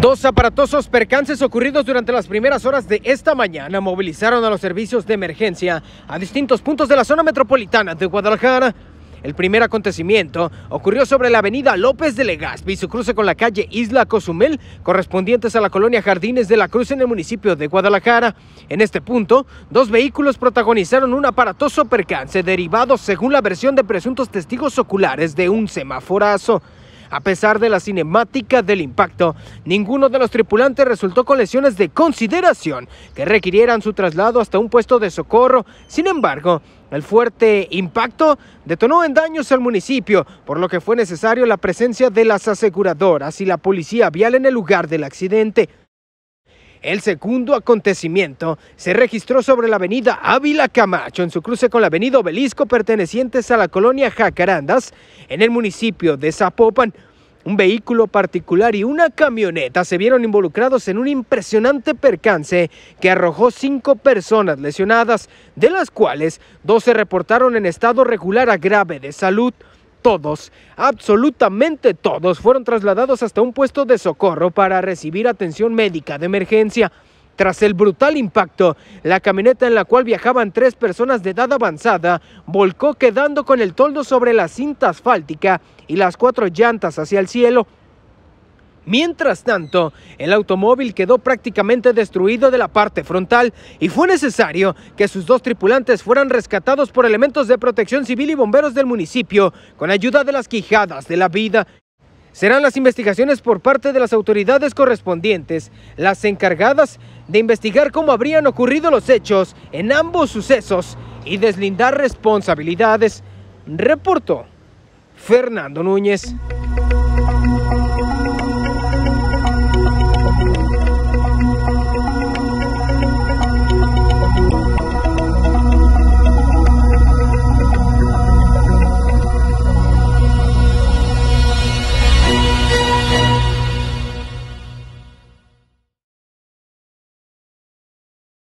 Dos aparatosos percances ocurridos durante las primeras horas de esta mañana movilizaron a los servicios de emergencia a distintos puntos de la zona metropolitana de Guadalajara. El primer acontecimiento ocurrió sobre la avenida López de Legazpi, y su cruce con la calle Isla Cozumel, correspondientes a la colonia Jardines de la Cruz en el municipio de Guadalajara. En este punto, dos vehículos protagonizaron un aparatoso percance derivado, según la versión de presuntos testigos oculares, de un semaforazo. A pesar de la cinemática del impacto, ninguno de los tripulantes resultó con lesiones de consideración que requirieran su traslado hasta un puesto de socorro. Sin embargo, el fuerte impacto detonó en daños al municipio, por lo que fue necesario la presencia de las aseguradoras y la policía vial en el lugar del accidente. El segundo acontecimiento se registró sobre la avenida Ávila Camacho, en su cruce con la avenida Obelisco, pertenecientes a la colonia Jacarandas, en el municipio de Zapopan. Un vehículo particular y una camioneta se vieron involucrados en un impresionante percance que arrojó cinco personas lesionadas, de las cuales dos se reportaron en estado regular a grave de salud todos, absolutamente todos, fueron trasladados hasta un puesto de socorro para recibir atención médica de emergencia. Tras el brutal impacto, la camioneta en la cual viajaban tres personas de edad avanzada volcó quedando con el toldo sobre la cinta asfáltica y las cuatro llantas hacia el cielo. Mientras tanto, el automóvil quedó prácticamente destruido de la parte frontal y fue necesario que sus dos tripulantes fueran rescatados por elementos de protección civil y bomberos del municipio con ayuda de las quijadas de la vida. Serán las investigaciones por parte de las autoridades correspondientes las encargadas de investigar cómo habrían ocurrido los hechos en ambos sucesos y deslindar responsabilidades, reportó Fernando Núñez.